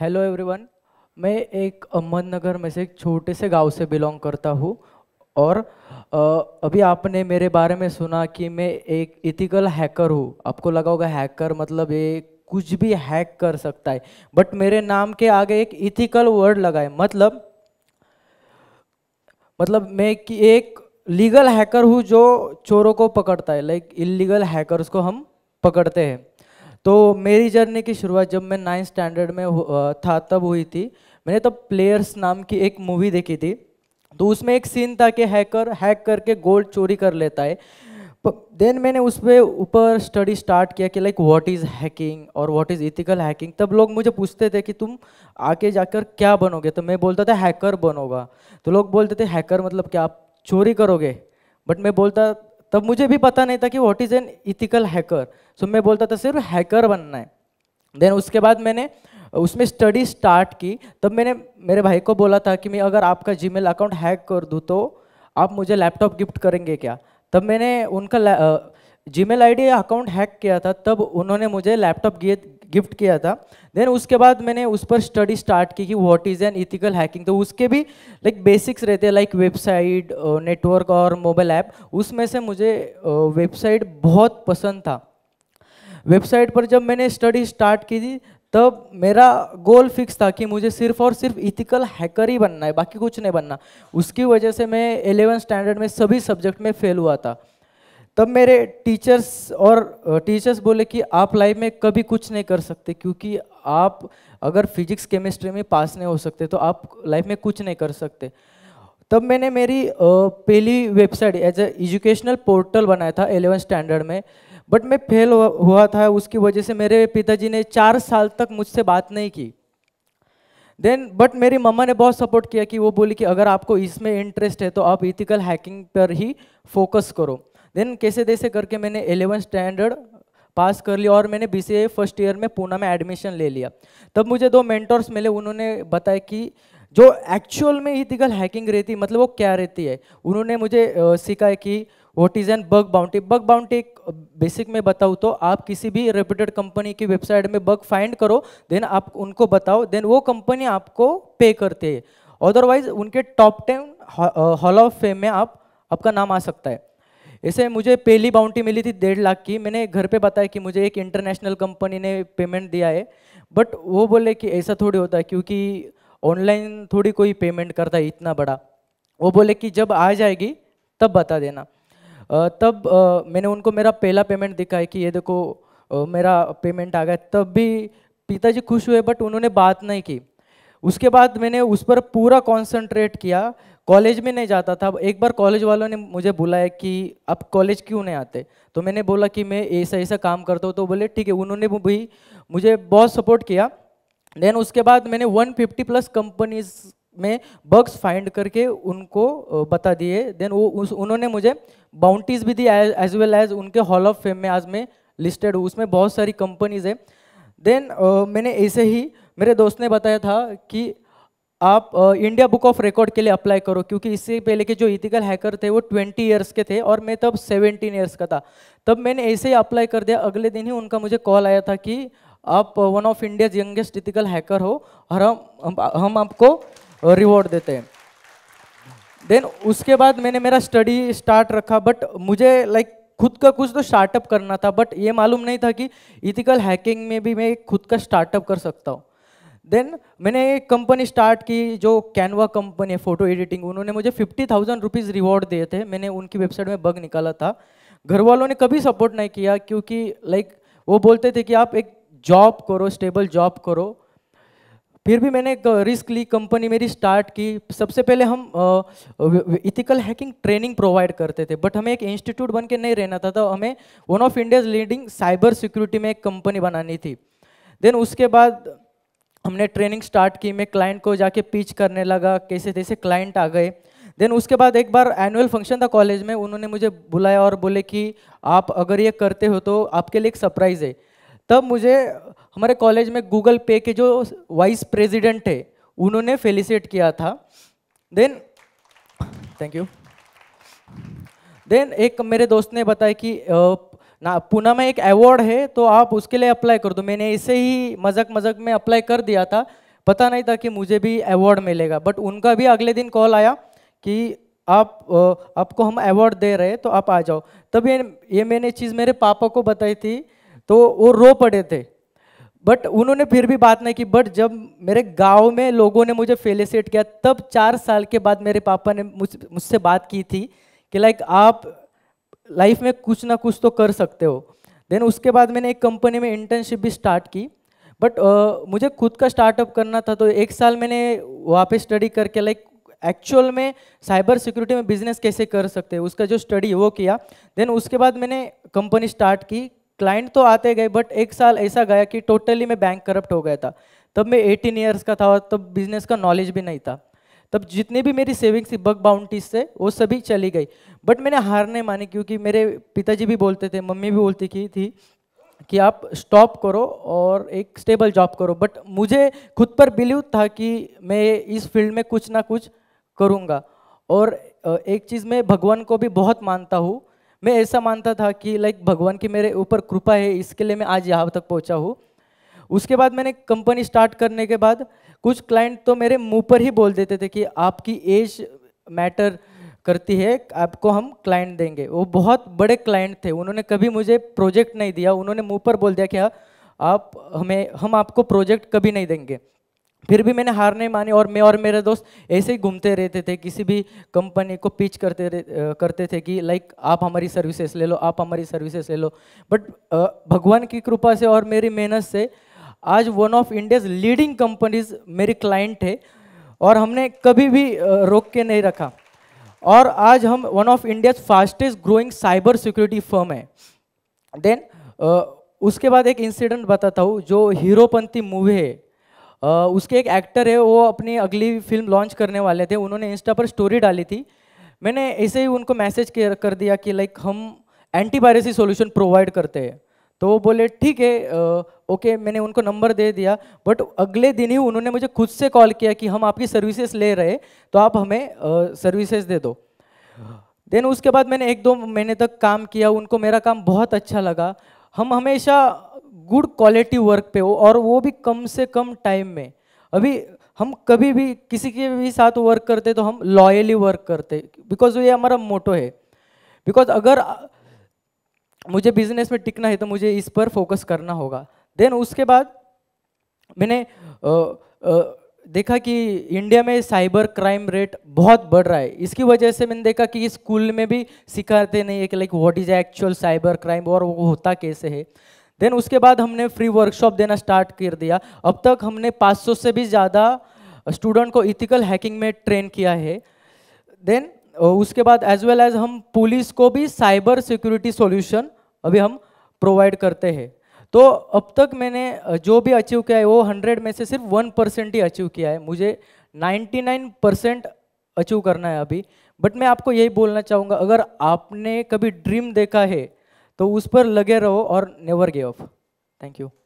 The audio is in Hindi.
हेलो एवरीवन मैं एक अहमदनगर में से एक छोटे से गांव से बिलोंग करता हूँ और अभी आपने मेरे बारे में सुना कि मैं एक इथिकल हैकर हूँ आपको लगा होगा हैकर मतलब ये कुछ भी हैक कर सकता है बट मेरे नाम के आगे एक इथिकल वर्ड लगा है मतलब मतलब मैं कि एक लीगल हैकर हूँ जो चोरों को पकड़ता है लाइक इलीगल हैकर्स को हम पकड़ते हैं तो मेरी जर्नी की शुरुआत जब मैं नाइन्थ स्टैंडर्ड में था तब हुई थी मैंने तब प्लेयर्स नाम की एक मूवी देखी थी तो उसमें एक सीन था कि हैकर हैक करके गोल्ड चोरी कर लेता है देन मैंने उस पर ऊपर स्टडी स्टार्ट किया कि लाइक व्हाट इज़ हैकिंग और व्हाट इज़ इथिकल हैकिंग तब लोग मुझे पूछते थे कि तुम आगे जाकर क्या बनोगे तो मैं बोलता था हैकर बनोगा तो लोग बोलते थे हैकर मतलब क्या आप चोरी करोगे बट मैं बोलता तब मुझे भी पता नहीं था कि what is an ethical hacker so मैं बोलता था सिर्फ हैकर बनना है देन उसके बाद मैंने उसमें स्टडी स्टार्ट की तब मैंने मेरे भाई को बोला था कि मैं अगर आपका जीमेल अकाउंट हैक कर दूँ तो आप मुझे लैपटॉप गिफ्ट करेंगे क्या तब मैंने उनका जीमेल आईडी अकाउंट हैक किया था तब उन्होंने मुझे लैपटॉप गिफ्ट किया था देन उसके बाद मैंने उस पर स्टडी स्टार्ट की कि what is an ethical hacking तो उसके भी लाइक like, बेसिक्स रहते हैं लाइक वेबसाइट नेटवर्क और मोबाइल ऐप उसमें से मुझे वेबसाइट uh, बहुत पसंद था वेबसाइट पर जब मैंने स्टडी स्टार्ट की थी तब मेरा गोल फिक्स था कि मुझे सिर्फ और सिर्फ इथिकल हैकर ही बनना है बाकी कुछ नहीं बनना उसकी वजह से मैं एलेवन स्टैंडर्ड में सभी सब्जेक्ट में फेल हुआ था तब मेरे टीचर्स और टीचर्स बोले कि आप लाइफ में कभी कुछ नहीं कर सकते क्योंकि आप अगर फिजिक्स केमिस्ट्री में पास नहीं हो सकते तो आप लाइफ में कुछ नहीं कर सकते तब मैंने मेरी पहली website as a educational portal बनाया था एलेवन स्टैंडर्ड में बट मैं फेल हुआ था उसकी वजह से मेरे पिताजी ने चार साल तक मुझसे बात नहीं की देन बट मेरी मम्मा ने बहुत सपोर्ट किया कि वो बोली कि अगर आपको इसमें इंटरेस्ट है तो आप इथिकल हैकिंग पर ही फोकस करो देन कैसे तैसे करके मैंने एलेवन स्टैंडर्ड पास कर लिया और मैंने बी फर्स्ट ईयर में पूना में एडमिशन ले लिया तब मुझे दो मेंटर्स मिले उन्होंने बताया कि जो एक्चुअल में इथिकल हैकिंग रहती मतलब वो क्या रहती है उन्होंने मुझे सिखाया कि what is an bug bounty bug bounty एक बेसिक में बताऊँ तो आप किसी भी रेप्यूटेड कंपनी की वेबसाइट में बग फाइंड करो देन आप उनको बताओ देन वो कंपनी आपको पे करती है अदरवाइज उनके top ten hall of fame में आप आपका नाम आ सकता है ऐसे मुझे पहली बाउंटी मिली थी डेढ़ लाख की मैंने घर पे बताया कि मुझे एक इंटरनेशनल कंपनी ने पेमेंट दिया है बट वो बोले कि ऐसा थोड़ी होता है क्योंकि ऑनलाइन थोड़ी कोई पेमेंट करता है इतना बड़ा वो बोले कि जब आ जाएगी तब बता देना तब मैंने उनको मेरा पहला पेमेंट दिखाया कि ये देखो मेरा पेमेंट आ गया तब भी पिताजी खुश हुए बट उन्होंने बात नहीं की उसके बाद मैंने उस पर पूरा कॉन्सेंट्रेट किया कॉलेज में नहीं जाता था एक बार कॉलेज वालों ने मुझे बुलाया कि आप कॉलेज क्यों नहीं आते तो मैंने बोला कि मैं ऐसा ऐसा काम करता हूँ तो बोले ठीक है उन्होंने भी मुझे बहुत सपोर्ट किया देन उसके बाद मैंने 150 प्लस कंपनीज में बग्स फाइंड करके उनको बता दिए देन वो उस उन्होंने मुझे बाउंटीज भी दी एज वेल एज उनके हॉल ऑफ फेम में आज मैं लिस्टेड हूँ उसमें बहुत सारी कंपनीज है देन uh, मैंने ऐसे ही मेरे दोस्त ने बताया था कि आप इंडिया बुक ऑफ रिकॉर्ड के लिए अप्लाई करो क्योंकि इससे पहले के जो इथिकल हैकर थे वो 20 इयर्स के थे और मैं तब 17 इयर्स का था तब मैंने ऐसे ही अप्लाई कर दिया अगले दिन ही उनका मुझे कॉल आया था कि आप one of India's youngest ethical hacker हो और हम हम, आपको रिवॉर्ड देते हैं देन उसके बाद मैंने मेरा स्टडी स्टार्ट रखा बट मुझे लाइक खुद का कुछ तो स्टार्टअप करना था बट ये मालूम नहीं था कि इथिकल हैकिंग में भी मैं खुद का स्टार्टअप कर सकता हूँ देन मैंने एक कंपनी स्टार्ट की जो कैनवा कंपनी है फोटो एडिटिंग उन्होंने मुझे फिफ्टी थाउजेंड रुपीज़ रिवॉर्ड दिए थे मैंने उनकी वेबसाइट में बग निकाला था घर वालों ने कभी सपोर्ट नहीं किया क्योंकि लाइक वो बोलते थे कि आप एक जॉब करो स्टेबल जॉब करो फिर भी मैंने रिस्क ली कंपनी मेरी स्टार्ट की सबसे पहले हम इथिकल हैकिंग ट्रेनिंग प्रोवाइड करते थे बट हमें एक इंस्टीट्यूट बन के नहीं रहना था तो हमें one of India's leading cyber security में एक कंपनी बनानी थी देन उसके बाद हमने ट्रेनिंग स्टार्ट की मैं क्लाइंट को जाके पिच करने लगा कैसे कैसे क्लाइंट आ गए देन उसके बाद एक बार एनुअल फंक्शन था कॉलेज में उन्होंने मुझे बुलाया और बोले कि आप अगर ये करते हो तो आपके लिए एक सरप्राइज़ है तब मुझे हमारे कॉलेज में गूगल पे के जो वाइस प्रेसिडेंट है उन्होंने फेलिसिट किया था देन थैंक यू देन एक मेरे दोस्त ने बताया कि ना पुणे में एक अवार्ड है तो आप उसके लिए अप्लाई कर दो मैंने ऐसे ही मजक मज़क में अप्लाई कर दिया था पता नहीं था कि मुझे भी अवार्ड मिलेगा बट उनका भी अगले दिन कॉल आया कि आप आपको हम अवार्ड दे रहे तो आप आ जाओ तब ये ये मैंने चीज़ मेरे पापा को बताई थी तो वो रो पड़े थे बट उन्होंने फिर भी बात नहीं की बट जब मेरे गांव में लोगों ने मुझे फेलिसिट किया तब चार साल के बाद मेरे पापा ने मुझसे बात की थी कि लाइक आप लाइफ में कुछ ना कुछ तो कर सकते हो देन उसके बाद मैंने एक कंपनी में इंटर्नशिप भी स्टार्ट की बट uh, मुझे खुद का स्टार्टअप करना था तो एक साल मैंने वहाँ पर स्टडी करके लाइक एक्चुअल में साइबर सिक्योरिटी में बिजनेस कैसे कर सकते हैं उसका जो स्टडी वो किया देन उसके बाद मैंने कंपनी स्टार्ट की क्लाइंट तो आते गए बट एक साल ऐसा गया कि टोटली मैं बैंक करप्ट हो गया था तब मैं एटीन ईयर्स का था और तब बिजनेस का नॉलेज भी नहीं था तब जितनी भी मेरी सेविंग्स थी बग बाउंटीज से वो सभी चली गई बट मैंने हार नहीं मानी क्योंकि मेरे पिताजी भी बोलते थे मम्मी भी बोलती की थी कि आप स्टॉप करो और एक स्टेबल जॉब करो बट मुझे खुद पर बिलीव था कि मैं इस फील्ड में कुछ ना कुछ करूँगा और एक चीज़ मैं भगवान को भी बहुत मानता हूँ मैं ऐसा मानता था कि लाइक भगवान की मेरे ऊपर कृपा है इसके लिए मैं आज यहाँ तक पहुँचा हूँ उसके बाद मैंने कंपनी स्टार्ट करने के बाद कुछ क्लाइंट तो मेरे मुंह पर ही बोल देते थे कि आपकी एज मैटर करती है आपको हम क्लाइंट देंगे वो बहुत बड़े क्लाइंट थे उन्होंने कभी मुझे प्रोजेक्ट नहीं दिया उन्होंने मुंह पर बोल दिया कि हाँ, आप हमें हम आपको प्रोजेक्ट कभी नहीं देंगे फिर भी मैंने हार नहीं मानी और मैं और मेरे दोस्त ऐसे ही घूमते रहते थे किसी भी कंपनी को पिच करते करते थे कि लाइक आप हमारी सर्विसेज ले लो आप हमारी सर्विसेज ले लो बट भगवान की कृपा से और मेरी मेहनत से आज one of India's leading companies मेरी क्लाइंट है और हमने कभी भी रोक के नहीं रखा और आज हम one of India's fastest growing cyber security firm है देन उसके बाद एक इंसिडेंट बताता हूँ जो हीरोपंथी मूवी है उसके एक एक्टर है वो अपनी अगली फिल्म लॉन्च करने वाले थे उन्होंने इंस्टा पर स्टोरी डाली थी मैंने ऐसे ही उनको मैसेज कर दिया कि लाइक हम एंटीवायरसी सॉल्यूशन प्रोवाइड करते हैं तो वो बोले ठीक है ओके मैंने उनको नंबर दे दिया बट अगले दिन ही उन्होंने मुझे खुद से कॉल किया कि हम आपकी सर्विसेज ले रहे तो आप हमें सर्विसेज दे दो देन उसके बाद मैंने एक दो महीने तक काम किया उनको मेरा काम बहुत अच्छा लगा हम हमेशा गुड क्वालिटी वर्क पे हो और वो भी कम से कम टाइम में अभी हम कभी भी किसी के भी साथ वर्क करते तो हम लॉयली वर्क करते बिकॉज ये हमारा मोटो है बिकॉज अगर मुझे बिजनेस में टिकना है तो मुझे इस पर फोकस करना होगा देन उसके बाद मैंने आ, आ, देखा कि इंडिया में साइबर क्राइम रेट बहुत बढ़ रहा है इसकी वजह से मैंने देखा कि स्कूल में भी सिखाते नहीं है कि like what is actual cyber crime और वो होता कैसे है देन उसके बाद हमने फ्री वर्कशॉप देना स्टार्ट कर दिया अब तक हमने 500 से भी ज़्यादा स्टूडेंट को इथिकल हैकिंग में ट्रेन किया है देन उसके बाद एज वेल एज हम पुलिस को भी साइबर सिक्योरिटी सॉल्यूशन अभी हम प्रोवाइड करते हैं तो अब तक मैंने जो भी अचीव किया है वो हंड्रेड में से सिर्फ वन परसेंट ही अचीव किया है मुझे नाइन्टी नाइन परसेंट अचीव करना है अभी बट मैं आपको यही बोलना चाहूँगा अगर आपने कभी ड्रीम देखा है तो उस पर लगे रहो और never give up thank you